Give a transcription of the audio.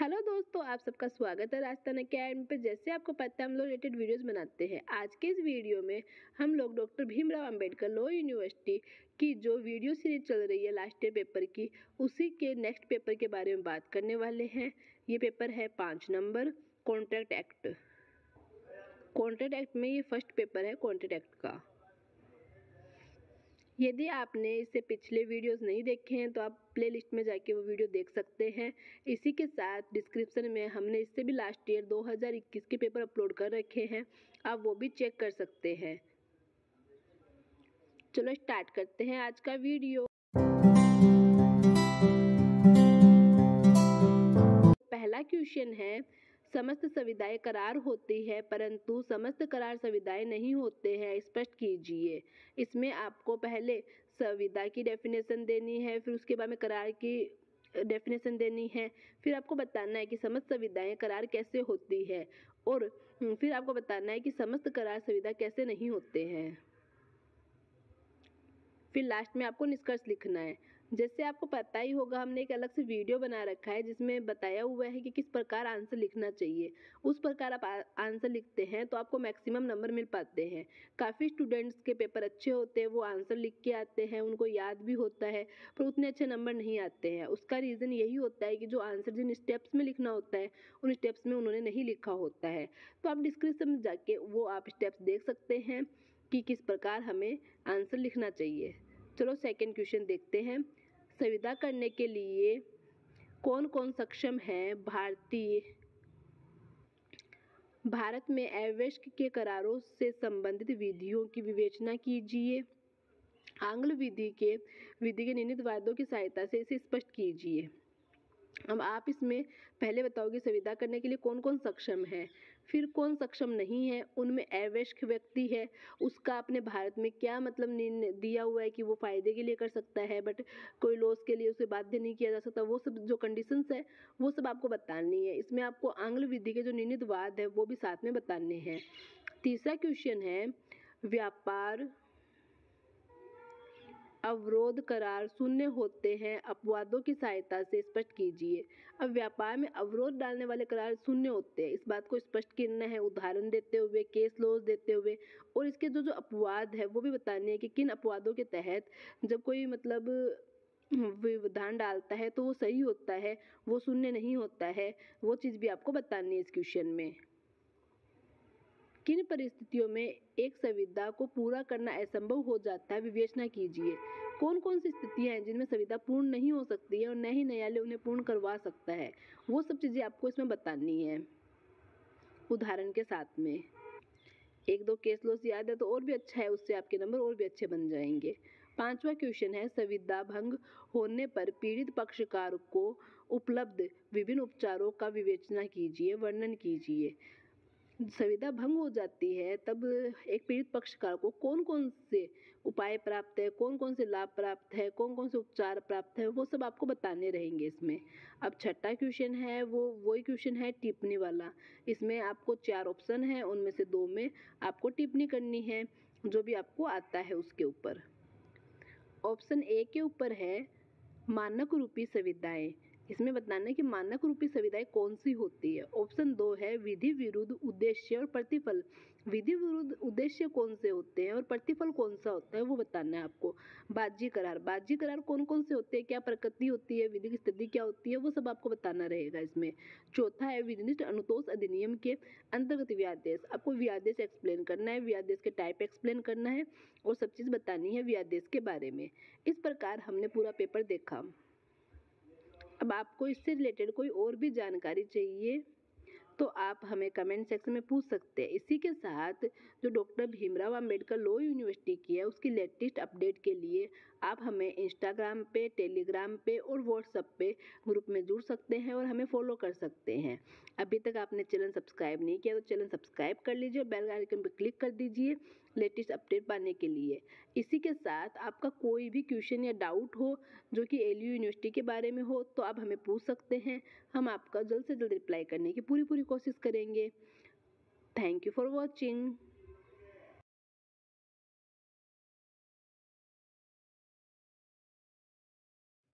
hello दोस्तों आप सबका स्वागत है राजस्थान अकेडमी पे जैसे आपको पता है हम लोग रिलेटेड वीडियोस बनाते हैं आज के इस वीडियो में हम लोग doctor Bhimrao Ambedkar law university की जो वीडियो सीरीज चल रही है लास्ट ईयर पेपर की उसी के नेक्स्ट पेपर के बारे में बात करने वाले हैं ये पेपर है पाँच number contract act contract act में ये फर्स्ट पेपर है कॉन्ट्रैक्ट एक्ट का यदि आपने इससे पिछले वीडियोस नहीं देखे हैं तो आप प्लेलिस्ट में जाके वो वीडियो देख सकते हैं इसी के साथ डिस्क्रिप्शन में हमने इससे भी लास्ट ईयर 2021 के पेपर अपलोड कर रखे हैं आप वो भी चेक कर सकते हैं चलो स्टार्ट करते हैं आज का वीडियो पहला क्वेश्चन है समस्त संविदाएं करार होती है परंतु समस्त करार संविदाएं नहीं होते हैं स्पष्ट कीजिए इसमें आपको पहले संविदा की डेफिनेशन देनी है फिर उसके बाद में करार की डेफिनेशन देनी है फिर आपको बताना है कि समस्त संविदाएं करार कैसे होती है और हम्म, फिर आपको बताना है कि समस्त करार संविदा कैसे नहीं होते हैं फिर लास्ट में आपको निष्कर्ष लिखना है जैसे आपको पता ही होगा हमने एक अलग से वीडियो बना रखा है जिसमें बताया हुआ है कि किस प्रकार आंसर लिखना चाहिए उस प्रकार आप आंसर लिखते हैं तो आपको मैक्सिमम नंबर मिल पाते हैं काफ़ी स्टूडेंट्स के पेपर अच्छे होते हैं वो आंसर लिख के आते हैं उनको याद भी होता है पर उतने अच्छे नंबर नहीं आते हैं उसका रीज़न यही होता है कि जो आंसर जिन स्टेप्स में लिखना होता है उन स्टेप्स में उन्होंने नहीं लिखा होता है तो आप डिस्क्रिप्सन में जाके वो आप स्टेप्स देख सकते हैं कि किस प्रकार हमें आंसर लिखना चाहिए चलो सेकंड क्वेश्चन देखते हैं संविदा करने के लिए कौन कौन सक्षम है भारतीय भारत में एवेस्क के करारों से संबंधित विधियों की विवेचना कीजिए आंग्ल विधि के विधि के निर्णित वायदों की सहायता से इसे स्पष्ट कीजिए अब आप इसमें पहले बताओगे संविदा करने के लिए कौन कौन सक्षम है फिर कौन सक्षम नहीं है उनमें अवैश्य व्यक्ति है उसका अपने भारत में क्या मतलब दिया हुआ है कि वो फ़ायदे के लिए कर सकता है बट कोई लॉस के लिए उसे बाध्य नहीं किया जा सकता वो सब जो कंडीशंस है वो सब आपको बतानी है इसमें आपको आंग्ल विधि के जो निर्णित वाद है वो भी साथ में बताने हैं तीसरा क्वेश्चन है व्यापार अवरोध करार शून्य होते हैं अपवादों की सहायता से स्पष्ट कीजिए अब व्यापार में अवरोध डालने वाले करार शून्य होते हैं इस बात को स्पष्ट करना है उदाहरण देते हुए केस लॉज देते हुए और इसके जो जो अपवाद है वो भी बताने हैं कि किन अपवादों के तहत जब कोई मतलब विधान डालता है तो वो सही होता है वो शून्य नहीं होता है वो चीज़ भी आपको बतानी है इस क्वेश्चन में किन परिस्थितियों में एक संविधा को पूरा करना असंभव हो जाता है विवेचना कीजिए कौन कौन सी स्थितियाँ हैं जिनमें संविदा पूर्ण नहीं हो सकती है और न ही न्यायालय उन्हें पूर्ण करवा सकता है वो सब चीज़ें आपको इसमें बतानी है उदाहरण के साथ में एक दो केस से याद है तो और भी अच्छा है उससे आपके नंबर और भी अच्छे बन जाएंगे पांचवा क्वेश्चन है संविदा भंग होने पर पीड़ित पक्षकार को उपलब्ध विभिन्न उपचारों का विवेचना कीजिए वर्णन कीजिए संविधा भंग हो जाती है तब एक पीड़ित पक्षकार को कौन कौन से उपाय प्राप्त है कौन कौन से लाभ प्राप्त है कौन कौन से उपचार प्राप्त है वो सब आपको बताने रहेंगे इसमें अब छठा क्वेश्चन है वो वही क्वेश्चन है टिप्पणी वाला इसमें आपको चार ऑप्शन है उनमें से दो में आपको टिप्पणी करनी है जो भी आपको आता है उसके ऊपर ऑप्शन ए के ऊपर है मानक रूपी संविदाएँ इसमें बताना है कि मानक रूपी सुविधाएं कौन सी होती है ऑप्शन दो है विधि विरुद्ध उद्देश्य और प्रतिफल विधि विरुद्ध उद्देश्य कौन से होते हैं और प्रतिफल कौन सा होता है वो बताना है आपको बाजी करार बाजी करार कौन कौन से होते हैं क्या प्रकृति होती है विधि की स्थिति क्या होती है वो सब आपको बताना रहेगा इसमें चौथा है विधिनिष्ठ अनुतोष अधिनियम के अंतर्गत व्यादेश आपको व्यादेश एक्सप्लेन करना है व्यादेश के टाइप एक्सप्लेन करना है और सब चीज़ बतानी है व्यादेश के बारे में इस प्रकार हमने पूरा पेपर देखा अब आपको इससे रिलेटेड कोई और भी जानकारी चाहिए तो आप हमें कमेंट सेक्शन में पूछ सकते हैं इसी के साथ जो doctor Bhimrao Ambedkar law university की है उसकी लेटेस्ट अपडेट के लिए आप हमें इंस्टाग्राम पे टेलीग्राम पे और व्हाट्सअप पे ग्रुप में जुड़ सकते हैं और हमें फॉलो कर सकते हैं अभी तक आपने चैनल सब्सक्राइब नहीं किया तो चैनल सब्सक्राइब कर लीजिए और बेल आइकन पर क्लिक कर दीजिए लेटेस्ट अपडेट पाने के लिए इसी के साथ आपका कोई भी क्वेश्चन या डाउट हो जो कि एल यूनिवर्सिटी के बारे में हो तो आप हमें पूछ सकते हैं हम आपका जल्द से जल्द रिप्लाई करने की पूरी पूरी कोशिश करेंगे थैंक यू फॉर वॉचिंग